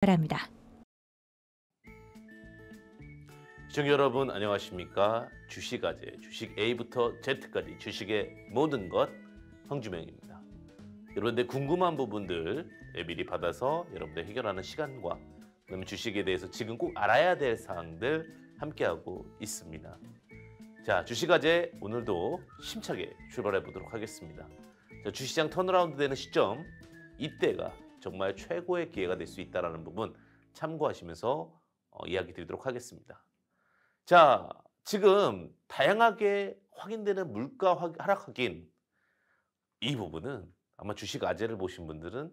바랍니다. 시청자 여러분 안녕하십니까? 주식아재 주식 A부터 Z까지 주식의 모든 것 황주명입니다. 여러분들 궁금한 부분들 미리 받아서 여러분들 해결하는 시간과 그다음에 주식에 대해서 지금 꼭 알아야 될 사항들 함께하고 있습니다. 자 주식아재 오늘도 심차게 출발해 보도록 하겠습니다. 자, 주시장 턴어라운드 되는 시점 이때가 정말 최고의 기회가 될 수 있다라는 부분 참고하시면서 어, 이야기 드리도록 하겠습니다. 자, 지금 다양하게 확인되는 물가 하락 확인 이 부분은 아마 주식 아재를 보신 분들은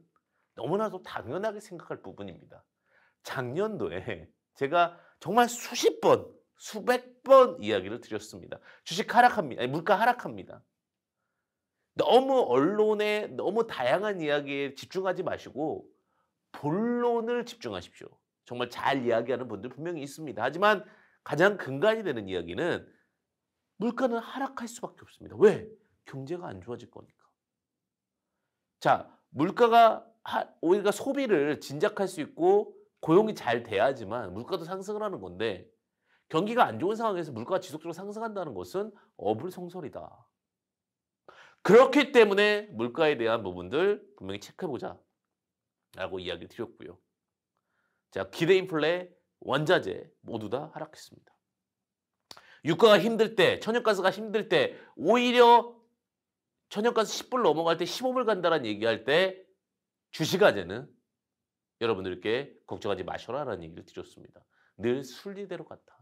너무나도 당연하게 생각할 부분입니다. 작년도에 제가 정말 수십 번, 수백 번 이야기를 드렸습니다. 주식 하락합니다. 아니, 물가 하락합니다. 너무 언론에 너무 다양한 이야기에 집중하지 마시고 본론을 집중하십시오. 정말 잘 이야기하는 분들 분명히 있습니다. 하지만 가장 근간이 되는 이야기는 물가는 하락할 수밖에 없습니다. 왜? 경제가 안 좋아질 거니까. 자, 물가가 오히려 소비를 진작할 수 있고 고용이 잘 돼야지만 물가도 상승을 하는 건데 경기가 안 좋은 상황에서 물가가 지속적으로 상승한다는 것은 어불성설이다. 그렇기 때문에 물가에 대한 부분들 분명히 체크해보자 라고 이야기를 드렸고요. 자, 기대 인플레, 원자재 모두 다 하락했습니다. 유가가 힘들 때, 천연가스가 힘들 때 오히려 천연가스 10불 넘어갈 때 15불 간다라는 얘기할 때 주식아재는 여러분들께 걱정하지 마셔라라는 얘기를 드렸습니다. 늘 순리대로 갔다.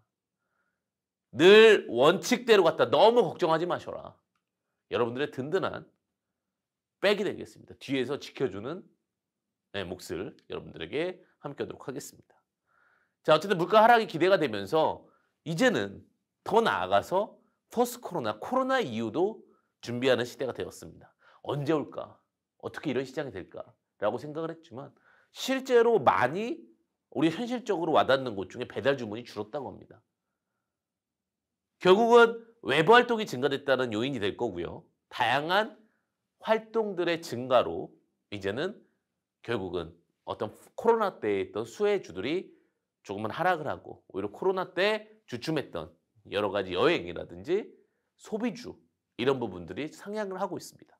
늘 원칙대로 갔다. 너무 걱정하지 마셔라. 여러분들의 든든한 백이 되겠습니다. 뒤에서 지켜주는 네, 몫을 여러분들에게 함께 하도록 하겠습니다. 자, 어쨌든 물가 하락이 기대가 되면서 이제는 더 나아가서 포스 코로나, 코로나 이후도 준비하는 시대가 되었습니다. 언제 올까? 어떻게 이런 시장이 될까? 라고 생각을 했지만 실제로 많이 우리 현실적으로 와닿는 곳 중에 배달 주문이 줄었다고 합니다. 결국은 외부 활동이 증가됐다는 요인이 될 거고요. 다양한 활동들의 증가로 이제는 결국은 어떤 코로나 때에 있던 수혜주들이 조금은 하락을 하고 오히려 코로나 때 주춤했던 여러 가지 여행이라든지 소비주 이런 부분들이 상향을 하고 있습니다.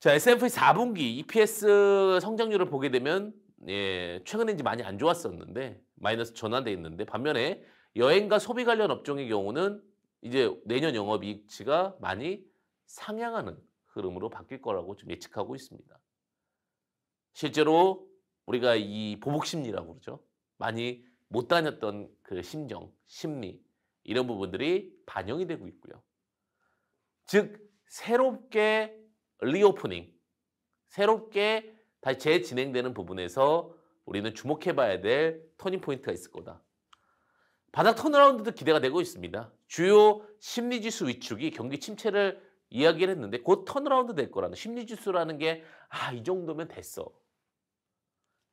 자, S&P 4분기 EPS 성장률을 보게 되면 예, 최근에 이제 많이 안 좋았었는데 마이너스 전환돼 있는데 반면에 여행과 소비 관련 업종의 경우는 이제 내년 영업이익치가 많이 상향하는 흐름으로 바뀔 거라고 좀 예측하고 있습니다. 실제로 우리가 이 보복 심리라고 그러죠. 많이 못 다녔던 그 심정, 심리 이런 부분들이 반영이 되고 있고요. 즉 새롭게 리오프닝, 새롭게 다시 재진행되는 부분에서 우리는 주목해봐야 될 터닝 포인트가 있을 거다. 바닥 턴어라운드도 기대가 되고 있습니다. 주요 심리지수 위축이 경기 침체를 이야기를 했는데 곧 턴어라운드 될 거라는 심리지수라는 게 아 이 정도면 됐어.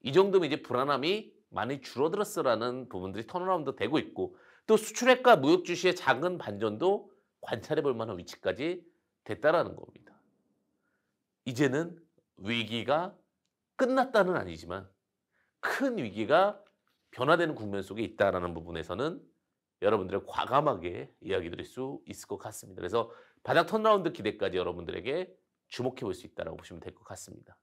이 정도면 이제 불안함이 많이 줄어들었어라는 부분들이 턴어라운드 되고 있고 또 수출액과 무역 주시의 작은 반전도 관찰해 볼 만한 위치까지 됐다라는 겁니다. 이제는 위기가 끝났다는 아니지만 큰 위기가 변화되는 국면 속에 있다라는 부분에서는 여러분들의 과감하게 이야기 드릴 수 있을 것 같습니다. 그래서 바닥 턴라운드 기대까지 여러분들에게 주목해 볼 수 있다고 보시면 될 것 같습니다.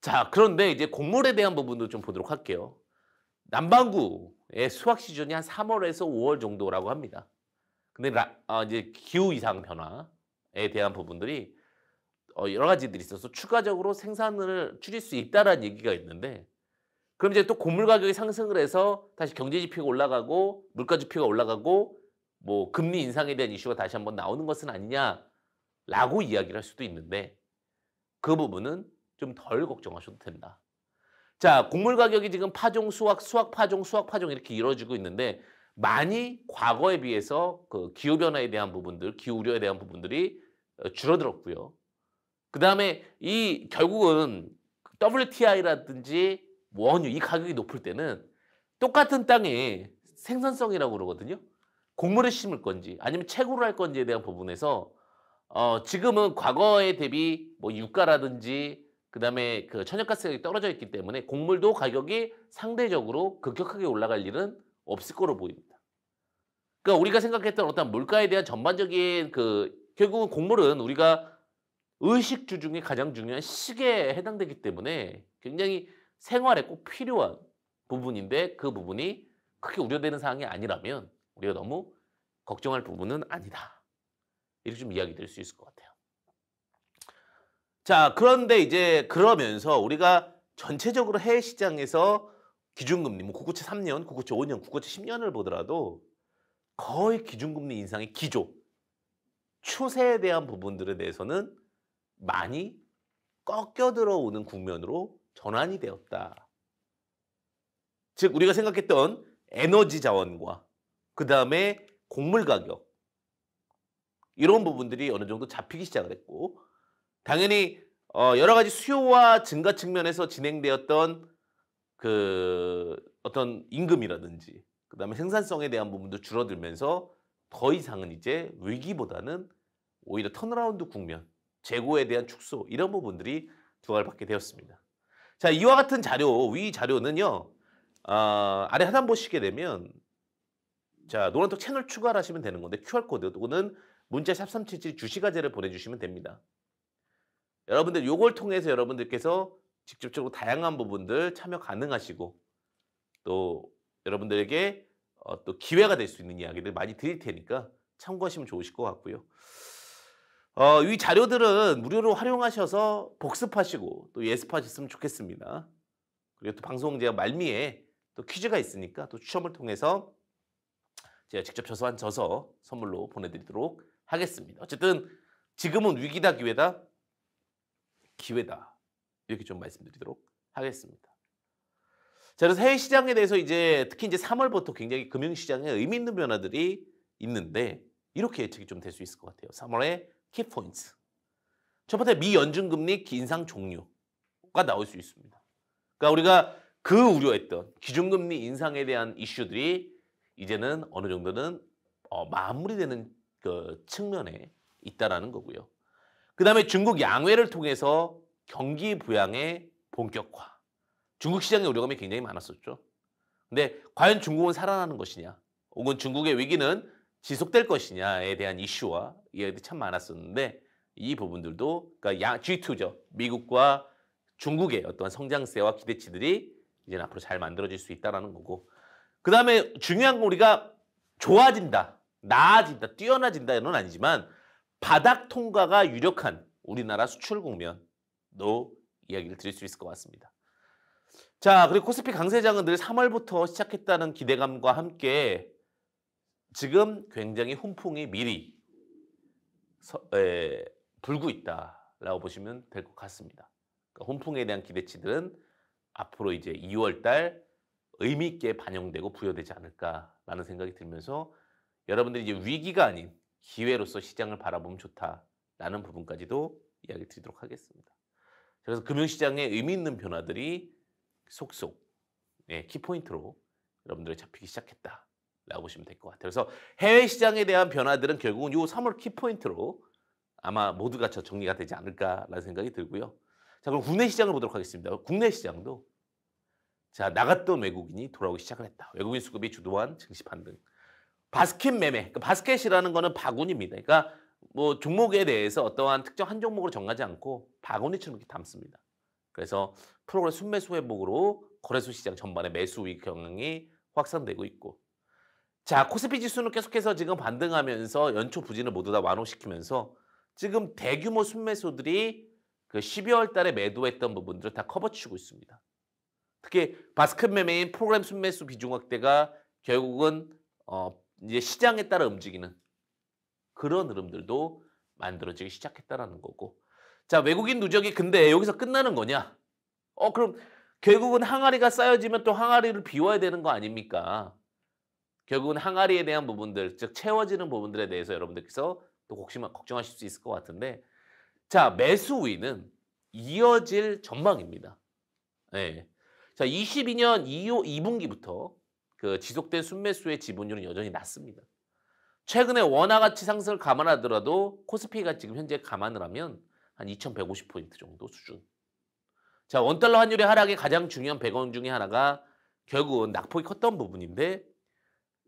자, 그런데 이제 곡물에 대한 부분도 좀 보도록 할게요. 남반구의 수확 시즌이 한 3월에서 5월 정도라고 합니다. 근데 라, 아, 이제 기후 이상 변화에 대한 부분들이 어, 여러 가지들이 있어서 추가적으로 생산을 줄일 수 있다라는 얘기가 있는데 그럼 이제 또 곡물 가격이 상승을 해서 다시 경제 지표가 올라가고 물가 지표가 올라가고 뭐 금리 인상에 대한 이슈가 다시 한번 나오는 것은 아니냐라고 이야기를 할 수도 있는데 그 부분은 좀 덜 걱정하셔도 된다. 자, 곡물 가격이 지금 파종, 수확, 수확, 파종, 수확, 파종 이렇게 이루어지고 있는데 많이 과거에 비해서 그 기후 변화에 대한 부분들, 기후 우려에 대한 부분들이 어, 줄어들었고요. 그다음에 이 결국은 WTI라든지 원유 이 가격이 높을 때는 똑같은 땅에 생산성이라고 그러거든요. 곡물을 심을 건지 아니면 채굴을 할 건지에 대한 부분에서 어, 지금은 과거에 대비 뭐 유가라든지 그다음에 그 천연가스 가 떨어져 있기 때문에 곡물도 가격이 상대적으로 급격하게 올라갈 일은 없을 거로 보입니다. 그러니까 우리가 생각했던 어떤 물가에 대한 전반적인 그 결국은 곡물은 우리가 의식주 중에 가장 중요한 식에 해당되기 때문에 굉장히 생활에 꼭 필요한 부분인데 그 부분이 크게 우려되는 사항이 아니라면 우리가 너무 걱정할 부분은 아니다. 이렇게 좀 이야기 될수 있을 것 같아요. 자, 그런데 이제 그러면서 우리가 전체적으로 해외 시장에서 기준금리, 뭐 국고채 3년, 국고채 5년, 국고채 10년을 보더라도 거의 기준금리 인상의 기조, 추세에 대한 부분들에 대해서는 많이 꺾여 들어오는 국면으로 전환이 되었다. 즉 우리가 생각했던 에너지 자원과 그 다음에 곡물 가격 이런 부분들이 어느 정도 잡히기 시작을 했고 당연히 어 여러 가지 수요와 증가 측면에서 진행되었던 그 어떤 임금이라든지 그 다음에 생산성에 대한 부분도 줄어들면서 더 이상은 이제 위기보다는 오히려 턴어라운드 국면, 재고에 대한 축소 이런 부분들이 두각을 받게 되었습니다. 자, 이와 같은 자료, 위 자료는요, 어, 아래 하단 보시게 되면, 자, 노란톡 채널 추가를 하시면 되는 건데, QR코드, 또는 문자 샵 377 주식화제를 보내주시면 됩니다. 여러분들, 요걸 통해서 여러분들께서 직접적으로 다양한 부분들 참여 가능하시고, 또 여러분들에게 어, 또 기회가 될 수 있는 이야기를 많이 드릴 테니까 참고하시면 좋으실 것 같고요. 어, 이 자료들은 무료로 활용하셔서 복습하시고 또 예습하셨으면 좋겠습니다. 그리고 또 방송 제가 말미에 또 퀴즈가 있으니까 또 추첨을 통해서 제가 직접 저서한 저서 선물로 보내드리도록 하겠습니다. 어쨌든 지금은 위기다 기회다 기회다 이렇게 좀 말씀드리도록 하겠습니다. 자, 그래서 해외 시장에 대해서 이제 특히 이제 3월부터 굉장히 금융 시장에 의미 있는 변화들이 있는데 이렇게 예측이 좀 될 수 있을 것 같아요. 3월에 키포인트. 첫 번째 미연준금리 인상 종료가 나올 수 있습니다. 그러니까 우리가 그 우려했던 기준금리 인상에 대한 이슈들이 이제는 어느 정도는 어, 마무리되는 그 측면에 있다라는 거고요. 그 다음에 중국 양회를 통해서 경기 부양의 본격화. 중국 시장의 우려감이 굉장히 많았었죠. 근데 과연 중국은 살아나는 것이냐? 혹은 중국의 위기는 지속될 것이냐에 대한 이슈와 이야기들이참 많았었는데 이 부분들도 그러니까 G2죠. 미국과 중국의 어떤 성장세와 기대치들이 이제 앞으로 잘 만들어질 수 있다라는 거고 그 다음에 중요한 건 우리가 좋아진다, 나아진다, 뛰어나진다는 아니지만 바닥 통과가 유력한 우리나라 수출 국면도 이야기를 드릴 수 있을 것 같습니다. 자, 그리고 코스피 강세장은 늘 3월부터 시작했다는 기대감과 함께 지금 굉장히 훈풍이 미리 서, 에, 불고 있다라고 보시면 될 것 같습니다. 그러니까 훈풍에 대한 기대치들은 앞으로 이제 2월달 의미 있게 반영되고 부여되지 않을까라는 생각이 들면서 여러분들이 이제 위기가 아닌 기회로서 시장을 바라보면 좋다라는 부분까지도 이야기 드리도록 하겠습니다. 그래서 금융시장의 의미 있는 변화들이 속속 네, 키포인트로 여러분들이 잡히기 시작했다. 라고 보시면 될 것 같아요. 그래서 해외 시장에 대한 변화들은 결국은 요 3월 키포인트로 아마 모두가 저 정리가 되지 않을까라는 생각이 들고요. 자, 그럼 국내 시장을 보도록 하겠습니다. 국내 시장도 자, 나갔던 외국인이 돌아오기 시작을 했다. 외국인 수급이 주도한 증시 반등. 바스켓 매매. 그 바스켓이라는 거는 바구니입니다. 그러니까 뭐 종목에 대해서 어떠한 특정 한 종목으로 정하지 않고 바구니처럼 이렇게 담습니다. 그래서 프로그램 순매수 회복으로 거래소 시장 전반에 매수 우 경향이 확산되고 있고 자, 코스피 지수는 계속해서 지금 반등하면서 연초 부진을 모두 다 완화시키면서 지금 대규모 순매수들이 그 12월 달에 매도했던 부분들을 다 커버치고 있습니다. 특히 바스켓 매매인 프로그램 순매수 비중 확대가 결국은 어 이제 시장에 따라 움직이는 그런 흐름들도 만들어지기 시작했다라는 거고. 자, 외국인 누적이 근데 여기서 끝나는 거냐? 어, 그럼 결국은 항아리가 쌓여지면 또 항아리를 비워야 되는 거 아닙니까? 결국은 항아리에 대한 부분들, 즉 채워지는 부분들에 대해서 여러분들께서 또 혹시만 걱정하실 수 있을 것 같은데 자, 매수위는 이어질 전망입니다. 네. 자, 22년 2호 2분기부터 그 지속된 순매수의 지분율은 여전히 낮습니다. 최근에 원화 가치 상승을 감안하더라도 코스피가 지금 현재 감안을 하면 한 2,150포인트 정도 수준. 자, 원달러 환율의 하락이 가장 중요한 배경 중의 하나가 결국은 낙폭이 컸던 부분인데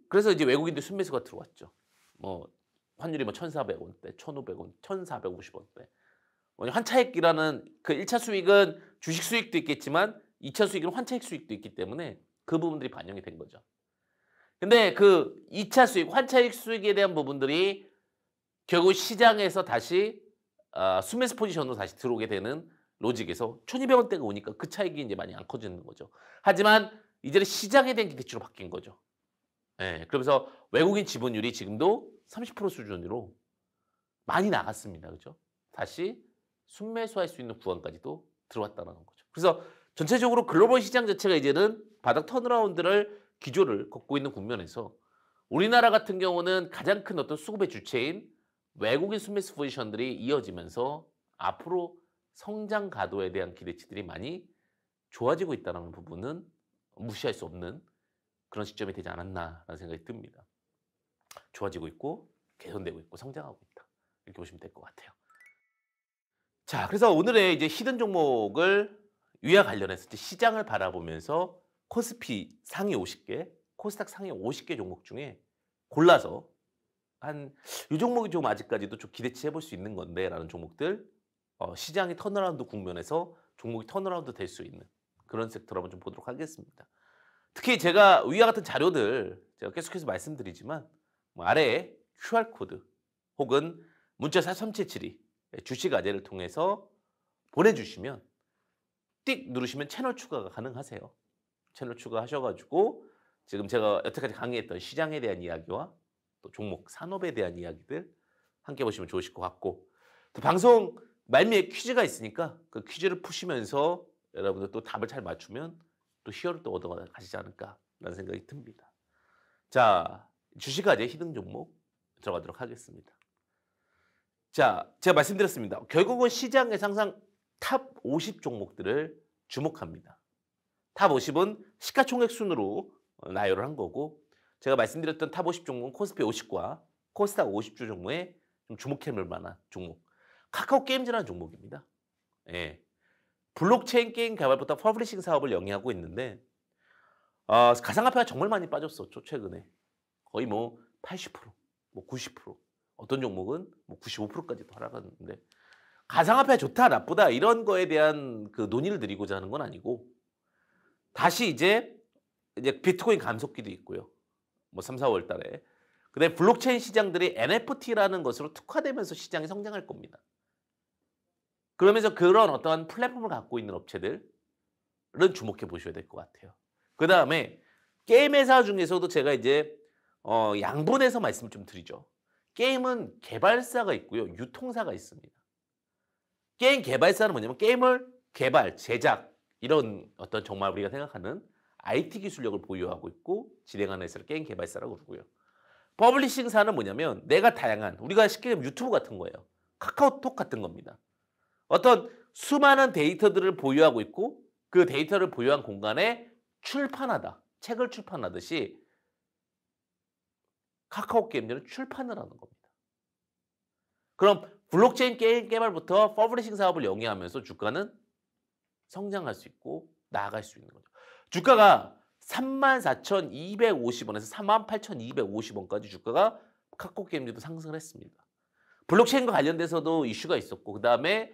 그래서 이제 외국인들 순매수가 들어왔죠. 뭐 환율이 뭐 1,400원대, 1,500원, 1,450원대. 환차액이라는그 1차 수익은 주식 수익도 있겠지만 2차 수익은 환차액 수익도 있기 때문에 그 부분들이 반영이 된 거죠. 근데 그 2차 수익, 환차액 수익에 대한 부분들이 결국 시장에서 다시 어, 순매수 포지션으로 다시 들어오게 되는 로직에서 1,200원대가 오니까 그 차익이 이제 많이 안 커지는 거죠. 하지만 이제는 시장에 대한 기대치로 바뀐 거죠. 예, 그러면서 외국인 지분율이 지금도 30% 수준으로 많이 나갔습니다. 그죠? 다시 순매수할 수 있는 구간까지도 들어왔다는 거죠. 그래서 전체적으로 글로벌 시장 자체가 이제는 바닥 턴어라운드를 기조를 걷고 있는 국면에서 우리나라 같은 경우는 가장 큰 어떤 수급의 주체인 외국인 순매수 포지션들이 이어지면서 앞으로 성장 가도에 대한 기대치들이 많이 좋아지고 있다는 부분은 무시할 수 없는 그런 시점이 되지 않았나라는 생각이 듭니다. 좋아지고 있고 개선되고 있고 성장하고 있다. 이렇게 보시면 될 것 같아요. 자, 그래서 오늘의 이제 히든 종목을 위와 관련해서 시장을 바라보면서 코스피 상위 50개, 코스닥 상위 50개 종목 중에 골라서 한 이 종목이 좀 아직까지도 좀 기대치 해볼 수 있는 건데라는 종목들 어, 시장이 턴어라운드 국면에서 종목이 턴어라운드 될 수 있는 그런 섹터로 한번 좀 보도록 하겠습니다. 특히 제가 위와 같은 자료들 제가 계속해서 말씀드리지만 뭐 아래에 QR코드 혹은 문자 4372 주식아재를 통해서 보내주시면 띡 누르시면 채널 추가가 가능하세요. 채널 추가하셔가지고 지금 제가 여태까지 강의했던 시장에 대한 이야기와 또 종목 산업에 대한 이야기들 함께 보시면 좋으실 것 같고 또 방송 말미에 퀴즈가 있으니까 그 퀴즈를 푸시면서 여러분들 또 답을 잘 맞추면 또 희열을 또 얻어가시지 않을까라는 생각이 듭니다. 자, 주식화재 희등 종목 들어가도록 하겠습니다. 자, 제가 말씀드렸습니다. 결국은 시장에서 상탑50 종목들을 주목합니다. 탑 50은 시가총액 순으로 나열을 한 거고 제가 말씀드렸던 탑50 종목은 코스피 50과 코스닥 50주 종목에 좀 주목해볼 만한 종목. 카카오 게임즈라는 종목입니다. 예. 블록체인 게임 개발부터 퍼블리싱 사업을 영위하고 있는데 어, 가상화폐가 정말 많이 빠졌었죠 최근에 거의 뭐 80%, 뭐 90%, 어떤 종목은 뭐 95%까지도 하락하는데 가상화폐 가 좋다 나쁘다 이런 거에 대한 그 논의를 드리고자 하는 건 아니고 다시 이제 이제 비트코인 감속기도 있고요 뭐 3, 4월 달에 근데 블록체인 시장들이 NFT라는 것으로 특화되면서 시장이 성장할 겁니다. 그러면서 그런 어떤 플랫폼을 갖고 있는 업체들은 주목해 보셔야 될 것 같아요. 그 다음에 게임 회사 중에서도 제가 이제 어 양분해서 말씀 을좀 드리죠. 게임은 개발사가 있고요. 유통사가 있습니다. 게임 개발사는 뭐냐면 게임을 개발, 제작 이런 어떤 정말 우리가 생각하는 IT 기술력을 보유하고 있고 진행하는 회사를 게임 개발사라고 부르고요. 퍼블리싱사는 뭐냐면 내가 다양한 우리가 쉽게 얘하면 유튜브 같은 거예요. 카카오톡 같은 겁니다. 어떤 수많은 데이터들을 보유하고 있고 그 데이터를 보유한 공간에 출판하다. 책을 출판하듯이 카카오 게임들은 출판을 하는 겁니다. 그럼 블록체인 게임 개발부터 퍼블리싱 사업을 영위하면서 주가는 성장할 수 있고 나아갈 수 있는 거죠. 주가가 34,250원에서 38,250원까지 주가가 카카오 게임즈도 상승을 했습니다. 블록체인과 관련돼서도 이슈가 있었고 그 다음에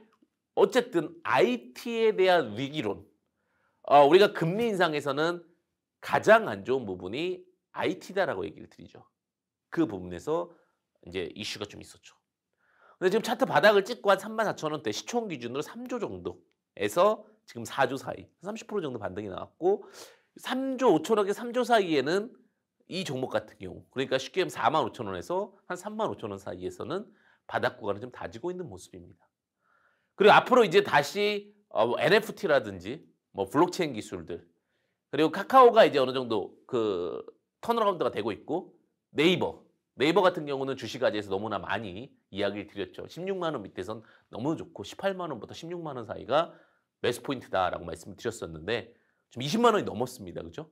어쨌든 IT에 대한 위기론. 어, 우리가 금리 인상에서는 가장 안 좋은 부분이 IT다라고 얘기를 드리죠. 그 부분에서 이제 이슈가 좀 있었죠. 근데 지금 차트 바닥을 찍고 한 34,000원대 시총 기준으로 3조 정도에서 지금 4조 사이 30% 정도 반등이 나왔고 3조 5천억에 3조 사이에는 이 종목 같은 경우 그러니까 쉽게 말하면 4만 5천 원에서 한 3만 5천 원 사이에서는 바닥 구간을 좀 다지고 있는 모습입니다. 그리고 앞으로 이제 다시 어, NFT라든지 뭐, 뭐 블록체인 기술들 그리고 카카오가 이제 어느 정도 그 턴어라운드가 되고 있고 네이버 네이버 같은 경우는 주식가지에서 너무나 많이 이야기를 드렸죠. 16만 원 밑에선 너무 좋고 18만 원부터 16만 원 사이가 매수 포인트다라고 말씀을 드렸었는데 지금 20만 원이 넘었습니다. 그죠?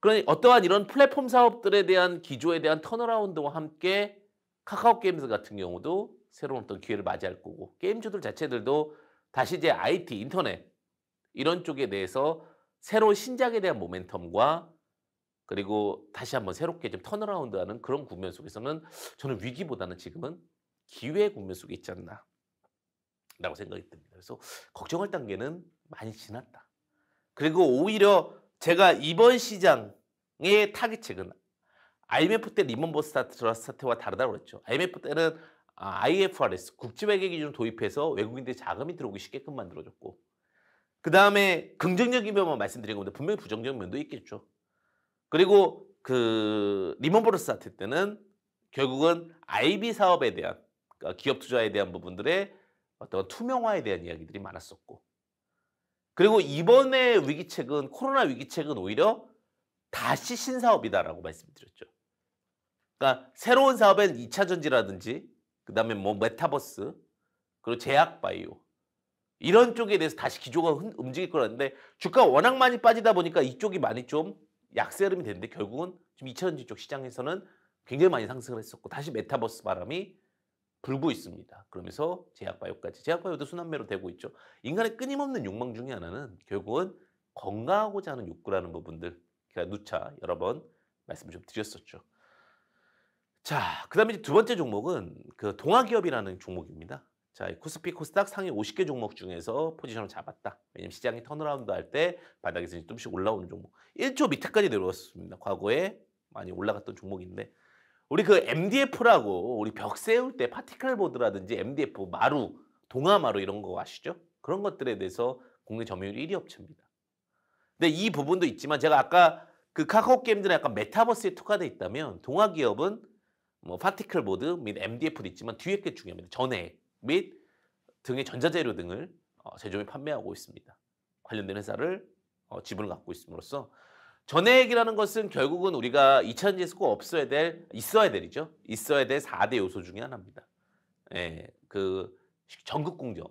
그러니 어떠한 이런 플랫폼 사업들에 대한 기조에 대한 턴어라운드와 함께 카카오 게임즈 같은 경우도 새로운 어떤 기회를 맞이할 거고 게임주들 자체들도 다시 이제 IT, 인터넷 이런 쪽에 대해서 새로운 신작에 대한 모멘텀과 그리고 다시 한번 새롭게 좀 턴어라운드하는 그런 국면 속에서는 저는 위기보다는 지금은 기회 국면 속에 있지 않나 라고 생각이 듭니다. 그래서 걱정할 단계는 많이 지났다. 그리고 오히려 제가 이번 시장의 타깃책은 IMF 때 리먼버스 사태와 다르다고 그랬죠. IMF 때는 IFRS 국제회계 기준 도입해서 외국인들의 자금이 들어오기 쉽게끔 만들어졌고그 다음에 긍정적인 면만 말씀드린 건데 분명히 부정적인 면도 있겠죠. 그리고 그 리먼 브러스 사태 때는 결국은 IB 사업에 대한 그러니까 기업 투자에 대한 부분들의 어떤 투명화에 대한 이야기들이 많았었고 그리고 이번에 위기책은 코로나 위기책은 오히려 다시 신사업이다라고 말씀드렸죠. 그러니까 새로운 사업엔 2차 전지라든지 그 다음에 뭐 메타버스, 그리고 제약바이오 이런 쪽에 대해서 다시 기조가 흔, 움직일 거라는데 주가 워낙 많이 빠지다 보니까 이쪽이 많이 좀 약세 흐름이 되는데 결국은 지금 2천원지쪽 시장에서는 굉장히 많이 상승을 했었고 다시 메타버스 바람이 불고 있습니다. 그러면서 제약바이오까지 제약바이오도 순환매로 되고 있죠. 인간의 끊임없는 욕망 중에 하나는 결국은 건강하고자 하는 욕구라는 부분들 제가 그러니까 누차 여러 번 말씀 좀 드렸었죠. 자, 그다음에 이제 두 번째 종목은 그 동아기업이라는 종목입니다. 자, 이 코스피 코스닥 상위 50개 종목 중에서 포지션을 잡았다. 왜냐면 시장이 턴어라운드 할 때 바닥에서 이제 좀씩 올라오는 종목. 1초 밑에까지 내려왔습니다. 과거에 많이 올라갔던 종목인데 우리 그 MDF라고 우리 벽 세울 때 파티클 보드라든지 MDF 마루, 동아 마루 이런 거 아시죠? 그런 것들에 대해서 국내 점유율 1위 업체입니다. 근데 이 부분도 있지만 제가 아까 그 카카오 게임들은 약간 메타버스에 특화돼 있다면 동아 기업은 뭐 파티클 보드및 MDF도 있지만 뒤에 게 중요합니다. 전액및 등의 전자재료 등을 어, 제조 및 판매하고 있습니다. 관련된 회사를 어, 지분을 갖고 있음으로써 전액이라는 것은 결국은 우리가 2 0 0 0년에 없어야 될 있어야 되죠 있어야 될 4대 요소 중에 하나입니다. 예. 그 전극 공정.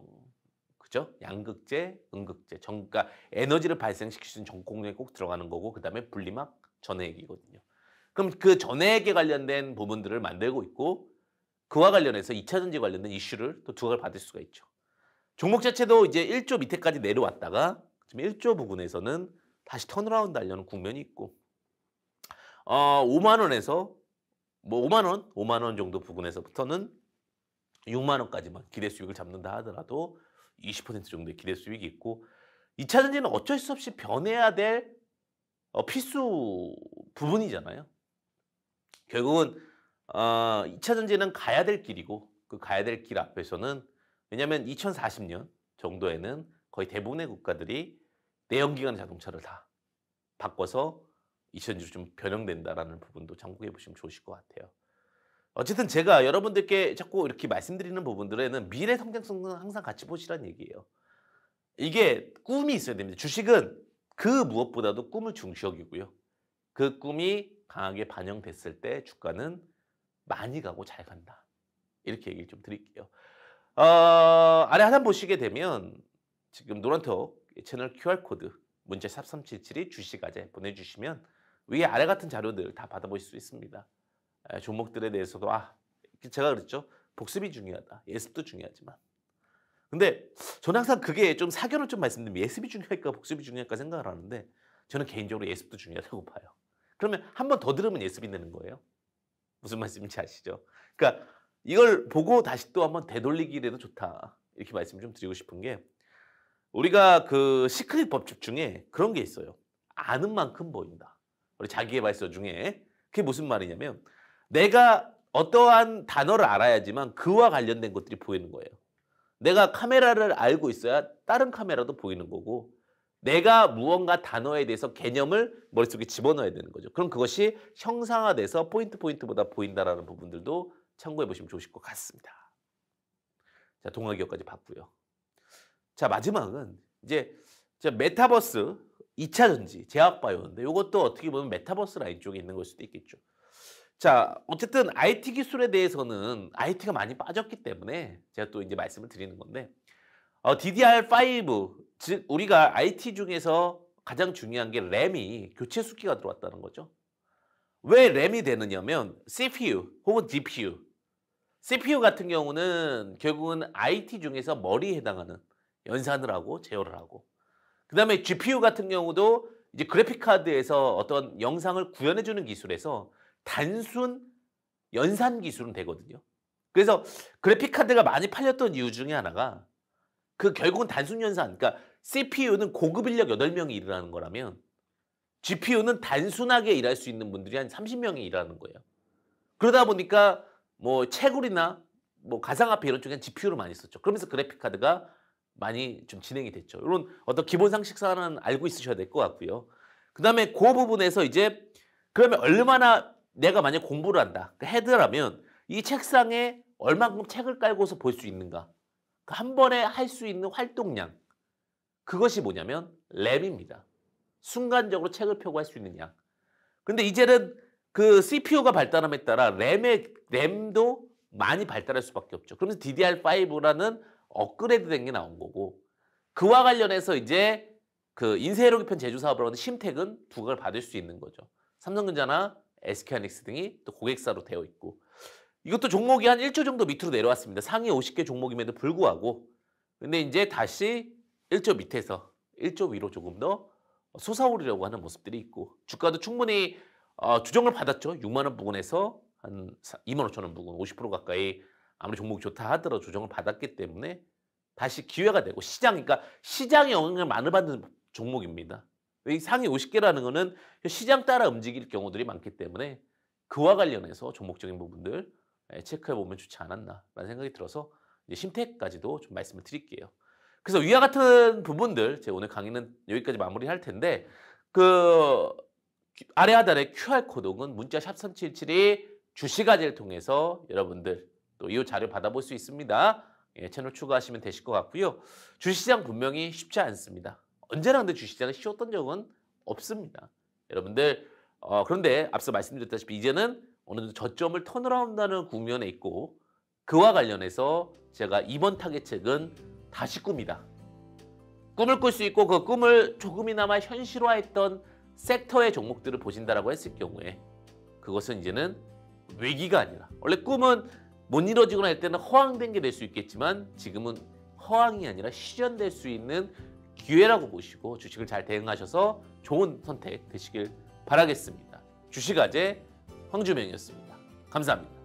그죠? 양극재, 음극재. 정 그러니까 에너지를 발생시킬 수 있는 전 공정에 꼭 들어가는 거고 그다음에 분리막 전액이거든요. 그럼 그 전액에 관련된 부분들을 만들고 있고 그와 관련해서 2차 전지 관련된 이슈를 또 두각을 받을 수가 있죠. 종목 자체도 이제 1조 밑에까지 내려왔다가 지금 1조 부근에서는 다시 턴어라운드 하려는 국면이 있고 어, 5만 원에서 뭐 5만 원, 5만 원 정도 부근에서부터는 6만 원까지만 기대 수익을 잡는다 하더라도 20% 정도의 기대 수익이 있고 2차 전지는 어쩔 수 없이 변해야 될 어, 필수 부분이잖아요. 결국은 어, 2차 전지는 가야 될 길이고 그 가야 될 길 앞에서는 왜냐하면 2040년 정도에는 거의 대부분의 국가들이 내연기관 자동차를 다 바꿔서 2차전지로 좀 변형된다라는 부분도 참고해 보시면 좋으실 것 같아요. 어쨌든 제가 여러분들께 자꾸 이렇게 말씀드리는 부분들에는 미래 성장성은 항상 같이 보시라는 얘기예요. 이게 꿈이 있어야 됩니다. 주식은 그 무엇보다도 꿈을 중시하기고요그 꿈이 강하게 반영됐을 때 주가는 많이 가고 잘 간다. 이렇게 얘기를 좀 드릴게요. 어, 아래 하단 보시게 되면 지금 노란톡 채널 QR코드 문제 3377이 주식아재 보내주시면 위에 아래 같은 자료들 다 받아보실 수 있습니다. 종목들에 대해서도 아 그 제가 그랬죠. 복습이 중요하다. 예습도 중요하지만 근데 저는 항상 그게 좀 사견을 좀 말씀드리면 예습이 중요할까 복습이 중요할까 생각을 하는데 저는 개인적으로 예습도 중요하다고 봐요. 그러면 한 번 더 들으면 예습이 되는 거예요. 무슨 말씀인지 아시죠? 그러니까 이걸 보고 다시 또 한 번 되돌리기라도 좋다. 이렇게 말씀을 좀 드리고 싶은 게 우리가 그 시크릿 법칙 중에 그런 게 있어요. 아는 만큼 보인다. 우리 자기의 발서 중에 그게 무슨 말이냐면 내가 어떠한 단어를 알아야지만 그와 관련된 것들이 보이는 거예요. 내가 카메라를 알고 있어야 다른 카메라도 보이는 거고 내가 무언가 단어에 대해서 개념을 머릿속에 집어넣어야 되는 거죠. 그럼 그것이 형상화돼서 포인트 포인트보다 보인다라는 부분들도 참고해 보시면 좋으실 것 같습니다. 자, 동화 기억까지 봤고요. 자, 마지막은 이제 메타버스 2차 전지 제약 바이오인데 이것도 어떻게 보면 메타버스 라인 쪽에 있는 걸 수도 있겠죠. 자, 어쨌든 IT 기술에 대해서는 IT가 많이 빠졌기 때문에 제가 또 이제 말씀을 드리는 건데 어, DDR5 즉 우리가 IT 중에서 가장 중요한 게 램이 교체 수기가 들어왔다는 거죠. 왜 램이 되느냐면 CPU 혹은 GPU CPU 같은 경우는 결국은 IT 중에서 머리에 해당하는 연산을 하고 제어를 하고 그 다음에 GPU 같은 경우도 이제 그래픽카드에서 어떤 영상을 구현해주는 기술에서 단순 연산 기술은 되거든요. 그래서 그래픽카드가 많이 팔렸던 이유 중에 하나가 그 결국은 단순 연산. 그러니까 CPU는 고급 인력 8명이 일하는 거라면 GPU는 단순하게 일할 수 있는 분들이 한 30명이 일하는 거예요. 그러다 보니까 뭐 채굴이나 뭐 가상화폐 이런 쪽엔 GPU를 많이 썼죠. 그러면서 그래픽 카드가 많이 좀 진행이 됐죠. 이런 어떤 기본 상식 사는 알고 있으셔야 될 것 같고요. 그다음에 그 부분에서 이제 그러면 얼마나 내가 만약 공부를 한다. 그 헤드라면 이 책상에 얼만큼 책을 깔고서 볼 수 있는가? 그 한 번에 할 수 있는 활동량 그것이 뭐냐면 램입니다. 순간적으로 책을 펴고 할 수 있는 양. 근데 이제는 그 CPU가 발달함에 따라 램의 램도 많이 발달할 수밖에 없죠. 그러면서 DDR5라는 업그레이드된 게 나온 거고 그와 관련해서 이제 그 인쇄로 회 개편 제조 사업을 하는 심택은 부각을 받을 수 있는 거죠. 삼성전자나 SK하이닉스 등이 또 고객사로 되어 있고 이것도 종목이 한 1조 정도 밑으로 내려왔습니다. 상위 50개 종목임에도 불구하고 근데 이제 다시 1조 밑에서 1조 위로 조금 더 솟아오르려고 하는 모습들이 있고 주가도 충분히 어, 조정을 받았죠. 6만 원 부근에서 한 2만 5천 원 부근 50% 가까이 아무리 종목이 좋다 하더라도 조정을 받았기 때문에 다시 기회가 되고 시장 그러니까 시장의 영향을 많이 받는 종목입니다. 왜 상위 50개라는 거는 시장 따라 움직일 경우들이 많기 때문에 그와 관련해서 종목적인 부분들 예, 체크해 보면 좋지 않았나라는 생각이 들어서 심태까지도 좀 말씀을 드릴게요. 그래서 위와 같은 부분들 제 오늘 강의는 여기까지 마무리할 텐데 그 아래 하단의 QR 코드 는 문자 샵 3777이 주시가지를 통해서 여러분들 또 이 자료 받아볼 수 있습니다. 예, 채널 추가하시면 되실 것 같고요. 주시장 분명히 쉽지 않습니다. 언제나 근데 주시장은 쉬웠던 적은 없습니다. 여러분들 어, 그런데 앞서 말씀드렸다시피 이제는 어느 정도 저점을 턴어라운드하는 국면에 있고 그와 관련해서 제가 이번 타겟책은 다시 꿈이다. 꿈을 꿀 수 있고 그 꿈을 조금이나마 현실화했던 섹터의 종목들을 보신다라고 했을 경우에 그것은 이제는 위기가 아니라 원래 꿈은 못 이루어지거나 할 때는 허황된 게 될 수 있겠지만 지금은 허황이 아니라 실현될 수 있는 기회라고 보시고 주식을 잘 대응하셔서 좋은 선택 되시길 바라겠습니다. 주식아재 황주명이었습니다. 감사합니다.